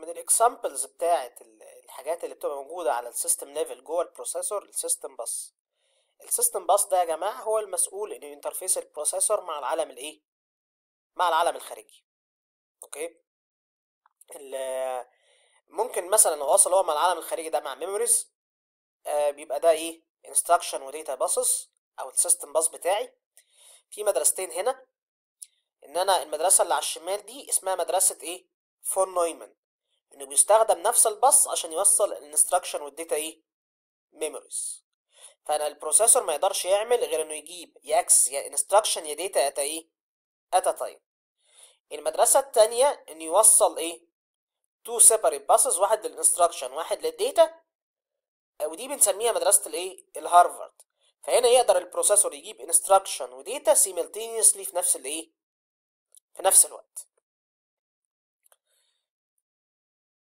من الاكسامبلز بتاعه الحاجات اللي بتبقى موجوده على السيستم ليفل جوه البروسيسور السيستم باص السيستم باص ده يا جماعه هو المسؤول انه ينترفيس البروسيسور مع العالم الايه مع العالم الخارجي اوكي ممكن مثلا واصل هو مع العالم الخارجي ده مع ميموريز آه بيبقى ده ايه انستراكشن وديتا باصص او السيستم باص بتاعي في مدرستين هنا ان انا المدرسه اللي على الشمال دي اسمها مدرسه ايه فون نويمان انه بيستخدم نفس البص عشان يوصل الانستراكشن والديتا ايه ميموريز فانا البروسيسور ما يقدرش يعمل غير انه يجيب يا اكس يا انستراكشن يا ديتا اتا ايه اتا تايم المدرسه الثانيه انه يوصل ايه تو سيبريت باسز واحد للانستراكشن واحد للديتا ودي بنسميها مدرسه الايه الهارفارد فهنا يقدر البروسيسور يجيب انستراكشن وديتا سيملتينيسلي في نفس الايه في نفس الوقت